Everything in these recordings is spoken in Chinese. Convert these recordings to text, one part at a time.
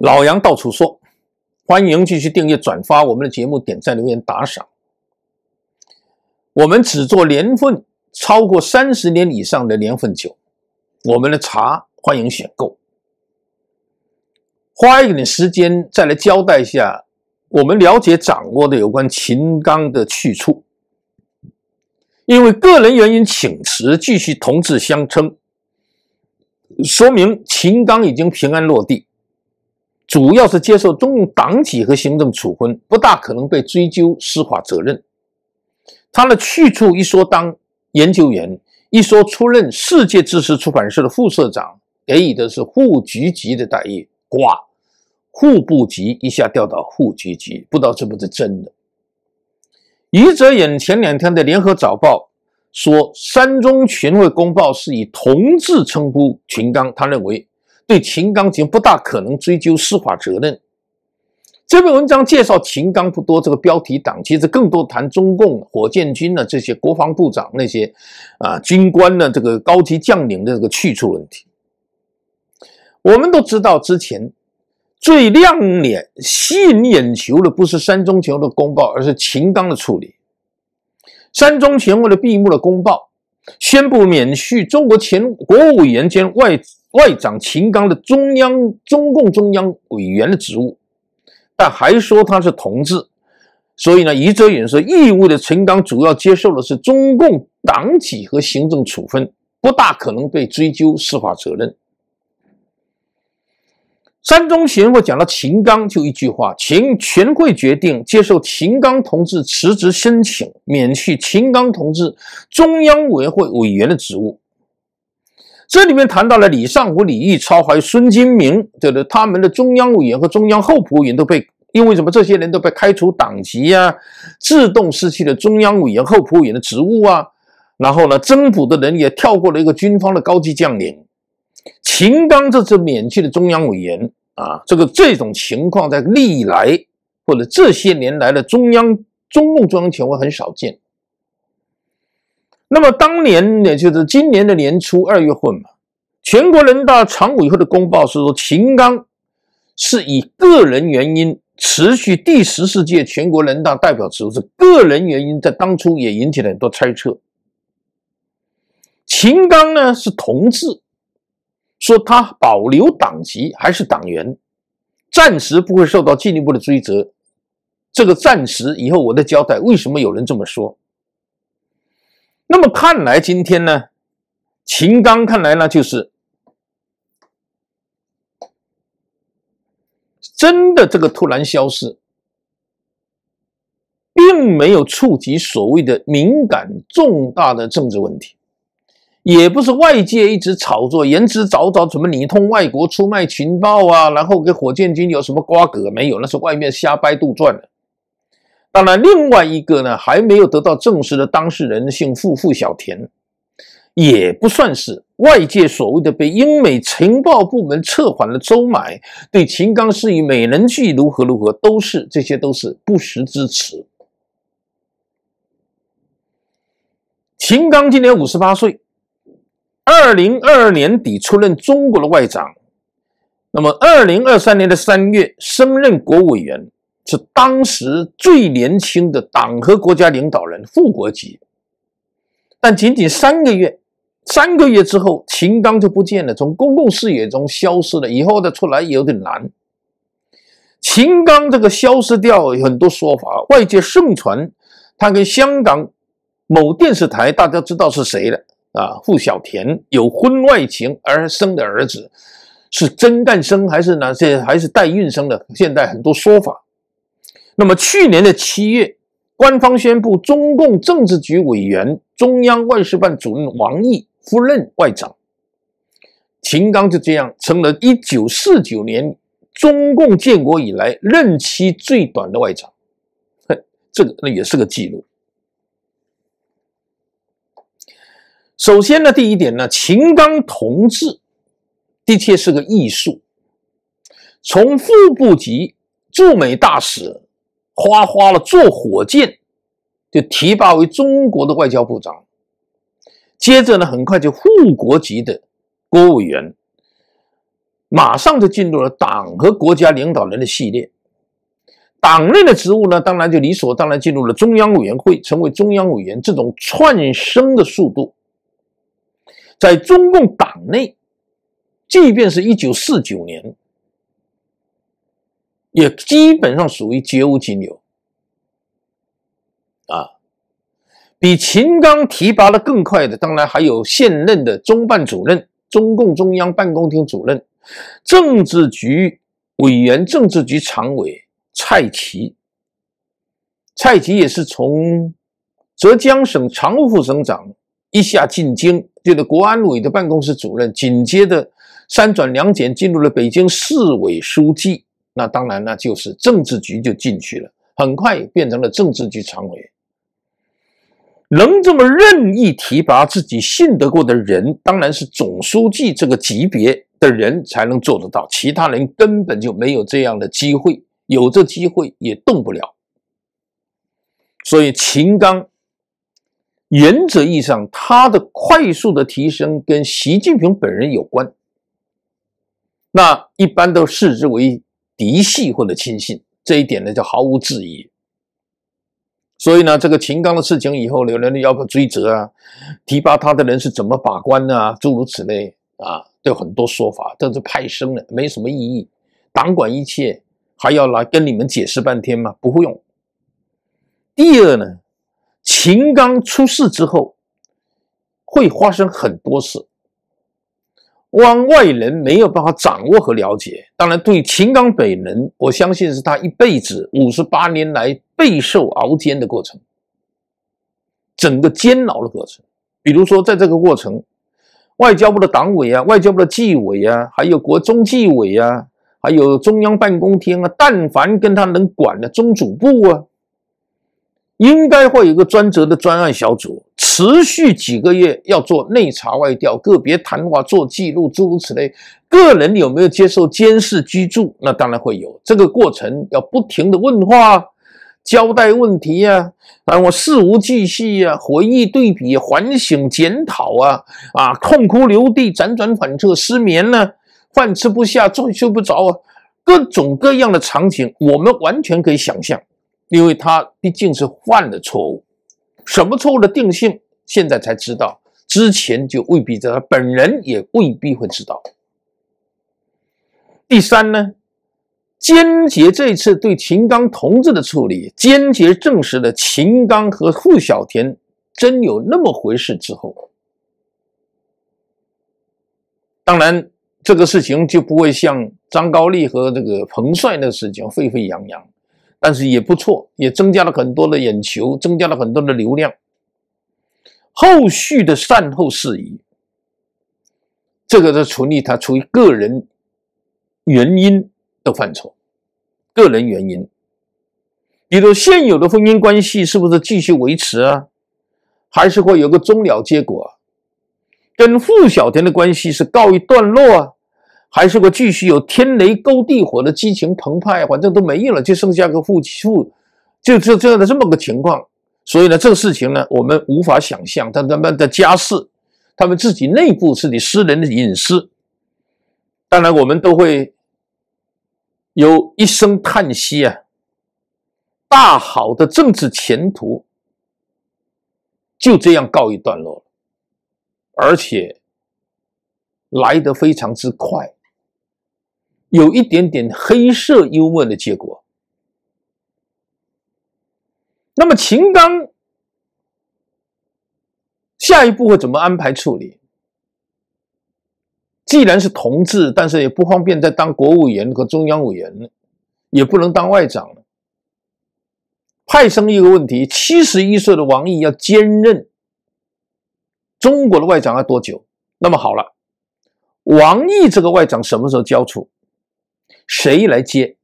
老杨到处说，欢迎继续订阅、转发我们的节目，点赞、留言、打赏。我们只做年份超过三十年以上的年份酒，我们的茶欢迎选购。花一点时间再来交代一下，我们了解掌握的有关秦刚的去处，因为个人原因请辞，继续同志相称，说明秦刚已经平安落地。主要是接受中共党体和行政处分，不大可能被追究司法责任。他的去处一说当研究员，一说出任世界知识出版社的副社长，给予的是副局级的待遇。挂副部级一下调到副局级，不知道是不是真的。余则允前两天的联合早报说，三中全会公报是以同志称呼群刚，他认为。对秦刚，仅不大可能追究司法责任。这篇文章介绍秦刚不多，这个标题党其实更多谈中共火箭军的这些国防部长那些啊军官呢，这个高级将领的这个去处问题。我们都知道，之前最亮眼、吸引眼球的不是三中全会的公报，而是秦刚的处理。三中全会的闭幕的公报，宣布免去中国前国务委员兼外。外长秦刚的中央、中共中央委员的职务，但还说他是同志，所以呢，余则远说，义务的陈刚主要接受的是中共党纪和行政处分，不大可能被追究司法责任。三中全会讲到秦刚，就一句话：秦全会决定接受秦刚同志辞职申请，免去秦刚同志中央委员会委员的职务。这里面谈到了李尚福、李毅超还有孙金明，这个他们的中央委员和中央候补委员都被因为什么，这些人都被开除党籍啊，自动失去了中央委员候补委员的职务啊。然后呢，增补的人也跳过了一个军方的高级将领。秦刚这次免去了中央委员啊，这个这种情况在历来或者这些年来的中央中共中央前会很少见。那么当年呢，就是今年的年初二月份嘛，全国人大常委会的公报是说，秦刚是以个人原因辞去第十四届全国人大代表职务，是个人原因，在当初也引起了很多猜测。秦刚呢是同志，说他保留党籍还是党员，暂时不会受到进一步的追责，这个暂时以后我再交代。为什么有人这么说？那么看来今天呢，秦刚看来呢，就是真的这个突然消失，并没有触及所谓的敏感重大的政治问题，也不是外界一直炒作，言之凿凿怎么你通外国出卖情报啊，然后跟火箭军有什么瓜葛没有？那是外面瞎掰杜撰的。当然，另外一个呢还没有得到证实的当事人姓付，付小田，也不算是外界所谓的被英美情报部门策反的周买，对秦刚施以美人计如何如何，都是这些都是不实之词。秦刚今年五十八岁，二零二二年底出任中国的外长，那么二零二三年的三月升任国委员。是当时最年轻的党和国家领导人，副国级。但仅仅三个月，三个月之后，秦刚就不见了，从公共视野中消失了。以后的出来有点难。秦刚这个消失掉，有很多说法，外界盛传他跟香港某电视台，大家知道是谁了啊？傅小田有婚外情而生的儿子，是真诞生还是哪些还是代孕生的？现在很多说法。那么去年的七月，官方宣布，中共政治局委员、中央外事办主任王毅赴任外长。秦刚就这样成了一九四九年中共建国以来任期最短的外长，这个那也是个记录。首先呢，第一点呢，秦刚同志的确是个艺术，从副部级驻美大使。花花了坐火箭，就提拔为中国的外交部长。接着呢，很快就副国级的国务委员，马上就进入了党和国家领导人的系列。党内的职务呢，当然就理所当然进入了中央委员会，成为中央委员。这种窜升的速度，在中共党内，即便是一九四九年。也基本上属于绝无仅有啊！比秦刚提拔的更快的，当然还有现任的中办主任、中共中央办公厅主任、政治局委员、政治局常委蔡奇。蔡奇也是从浙江省常务副省长一下进京，对了国安委的办公室主任，紧接着三转两检进入了北京市委书记。那当然，那就是政治局就进去了，很快变成了政治局常委。能这么任意提拔自己信得过的人，当然是总书记这个级别的人才能做得到，其他人根本就没有这样的机会。有这机会也动不了。所以秦刚，原则意义上他的快速的提升跟习近平本人有关。那一般都视之为。嫡系或者亲信这一点呢，就毫无质疑。所以呢，这个秦刚的事情以后，有人要要追责啊，提拔他的人是怎么把关啊，诸如此类啊，都有很多说法，这是派生的，没什么意义。党管一切，还要来跟你们解释半天吗？不会用。第二呢，秦刚出事之后，会发生很多事。汪外人没有办法掌握和了解，当然对秦刚本人，我相信是他一辈子五十八年来备受熬煎的过程，整个煎熬的过程。比如说，在这个过程，外交部的党委啊，外交部的纪委啊，还有国中纪委啊，还有中央办公厅啊，但凡跟他能管的中组部啊，应该会有一个专责的专案小组。持续几个月要做内查外调、个别谈话、做记录，诸如此类。个人有没有接受监视居住？那当然会有。这个过程要不停的问话、交代问题呀，啊，我事无巨细呀，回忆对比、反省检讨啊，啊，痛哭流涕、辗转反侧、失眠呢，饭吃不下、睡睡不着啊，各种各样的场景，我们完全可以想象，因为他毕竟是犯了错误，什么错误的定性？现在才知道，之前就未必知道，本人也未必会知道。第三呢，坚决这次对秦刚同志的处理，坚决证实了秦刚和傅小田真有那么回事之后，当然这个事情就不会像张高丽和这个彭帅那事情沸沸扬扬，但是也不错，也增加了很多的眼球，增加了很多的流量。后续的善后事宜，这个是处理，他出于个人原因的范畴，个人原因，比如现有的婚姻关系是不是继续维持啊，还是会有个终了结果，跟付小天的关系是告一段落啊，还是会继续有天雷勾地火的激情澎湃，反正都没了，就剩下个互互，就就这样的这么个情况。所以呢，这个事情呢，我们无法想象，他他们的家事，他们自己内部是你私人的隐私。当然，我们都会有一声叹息啊，大好的政治前途就这样告一段落，而且来得非常之快，有一点点黑色幽默的结果。那么秦刚下一步会怎么安排处理？既然是同志，但是也不方便再当国务院和中央委员了，也不能当外长了。派生一个问题：七十一岁的王毅要兼任中国的外长要多久？那么好了，王毅这个外长什么时候交出？谁来接？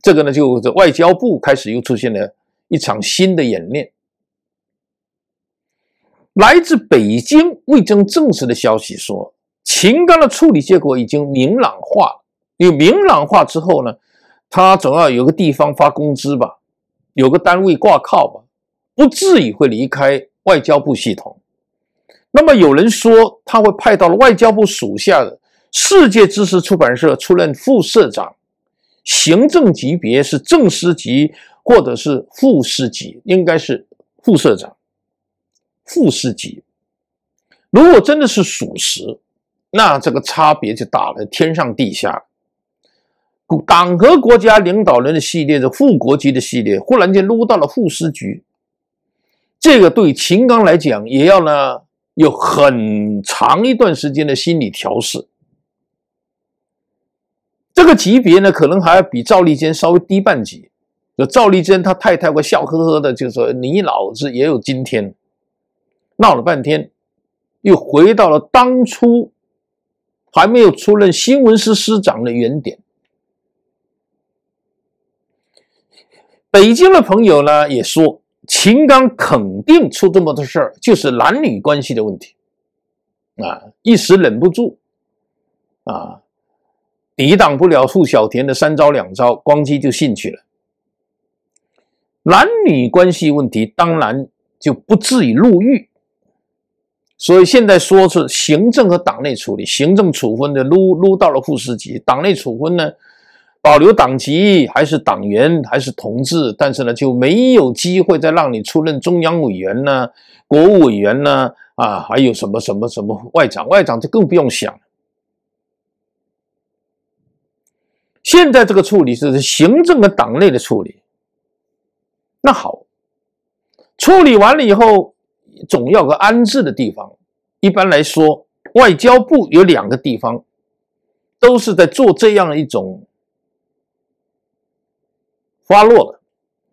这个呢，就是外交部开始又出现了。一场新的演练。来自北京未经证实的消息说，秦刚的处理结果已经明朗化。因为明朗化之后呢，他总要有个地方发工资吧，有个单位挂靠吧，不至于会离开外交部系统。那么有人说他会派到了外交部属下的世界知识出版社出任副社长，行政级别是正司级。或者是副市级，应该是副社长、副市级。如果真的是属实，那这个差别就大了，天上地下。党和国家领导人的系列的副国级的系列，忽然间撸到了副市局，这个对秦刚来讲，也要呢有很长一段时间的心理调试。这个级别呢，可能还要比赵立坚稍微低半级。有赵丽珍她太太会笑呵呵的，就说：“你老子也有今天。”闹了半天，又回到了当初还没有出任新闻司司长的原点。北京的朋友呢，也说秦刚肯定出这么多事儿，就是男女关系的问题，啊，一时忍不住，啊，抵挡不了付小田的三招两招，光机就进去了。男女关系问题当然就不至于入狱，所以现在说是行政和党内处理，行政处分的撸撸到了副市级，党内处分呢，保留党籍还是党员还是同志，但是呢就没有机会再让你出任中央委员呢、国务委员呢、啊还有什么什么什么外长，外长就更不用想。现在这个处理是行政和党内的处理。那好，处理完了以后，总要个安置的地方。一般来说，外交部有两个地方，都是在做这样一种发落的。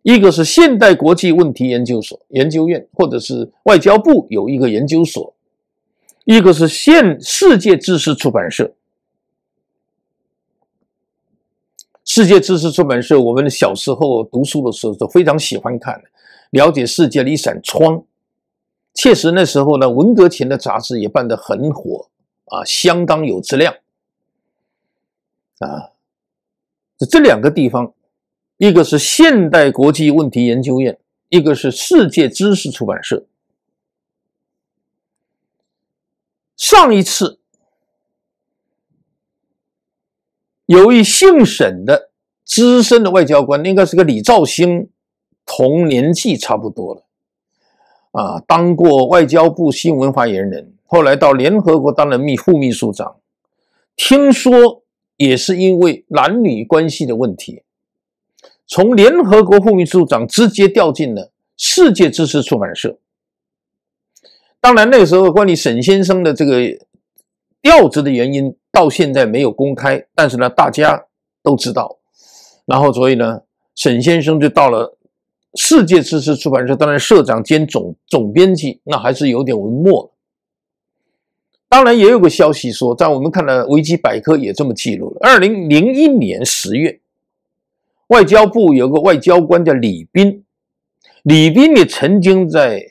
一个是现代国际问题研究所研究院，或者是外交部有一个研究所；一个是现世界知识出版社。世界知识出版社，我们小时候读书的时候都非常喜欢看，了解世界的一扇窗。确实，那时候呢，文革前的杂志也办得很火，啊，相当有质量。啊，这两个地方，一个是现代国际问题研究院，一个是世界知识出版社。上一次。有一姓沈的资深的外交官，应该是个李肇星，同年纪差不多的，啊，当过外交部新闻发言人，后来到联合国当了秘副秘书长，听说也是因为男女关系的问题，从联合国副秘书长直接调进了世界知识出版社。当然那时候关于沈先生的这个。调职的原因到现在没有公开，但是呢，大家都知道。然后，所以呢，沈先生就到了世界知识出版社，当然社长兼总总编辑，那还是有点文墨。当然，也有个消息说，在我们看了维基百科也这么记录：了：二零零一年十月，外交部有个外交官叫李斌，李斌也曾经在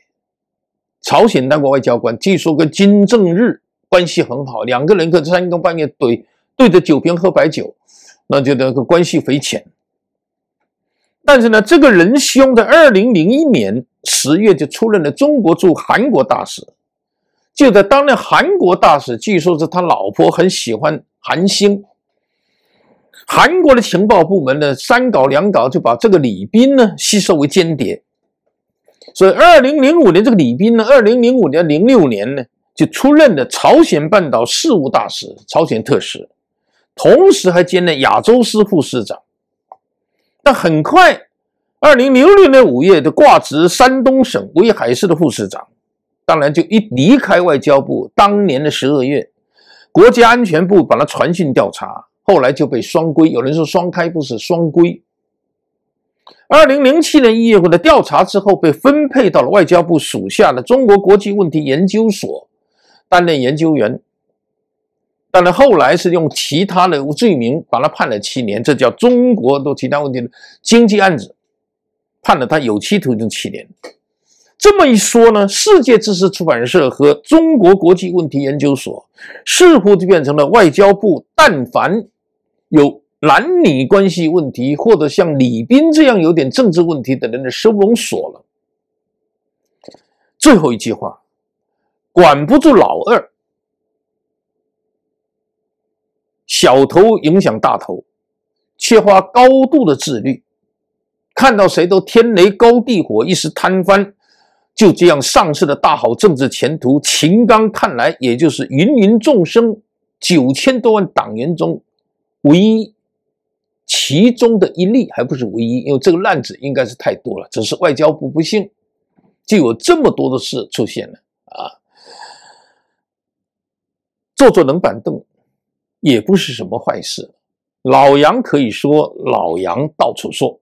朝鲜当过外交官，据说跟金正日。关系很好，两个人可三更半夜对对着酒瓶喝白酒，那就那个关系匪浅。但是呢，这个人兄在二零零一年十月就出任了中国驻韩国大使。就在担任韩国大使，据说是他老婆很喜欢韩星。韩国的情报部门呢，三搞两搞就把这个李斌呢吸收为间谍。所以二零零五年，这个李斌呢，二零零五年、零六年呢。就出任了朝鲜半岛事务大使、朝鲜特使，同时还兼任亚洲司副司长。但很快，二零零六年五月就挂职山东省威海市的副市长。当然，就一离开外交部，当年的十二月，国家安全部把他传讯调查，后来就被双规。有人说双开不是双规。二零零七年一月份的调查之后，被分配到了外交部属下的中国国际问题研究所。担任研究员，但是后来是用其他的罪名把他判了七年，这叫中国都其他问题的经济案子，判了他有期徒刑七年。这么一说呢，世界知识出版社和中国国际问题研究所似乎就变成了外交部，但凡有男女关系问题或者像李斌这样有点政治问题的人的收容所了。最后一句话。管不住老二，小头影响大头，缺乏高度的自律，看到谁都天雷勾地火，一时贪官，就这样丧失了大好政治前途。秦刚看来，也就是芸芸众生九千多万党员中唯一，其中的一例，还不是唯一，因为这个烂子应该是太多了。只是外交部不信，就有这么多的事出现了啊！坐坐冷板凳，也不是什么坏事。老杨可以说，老杨到处说。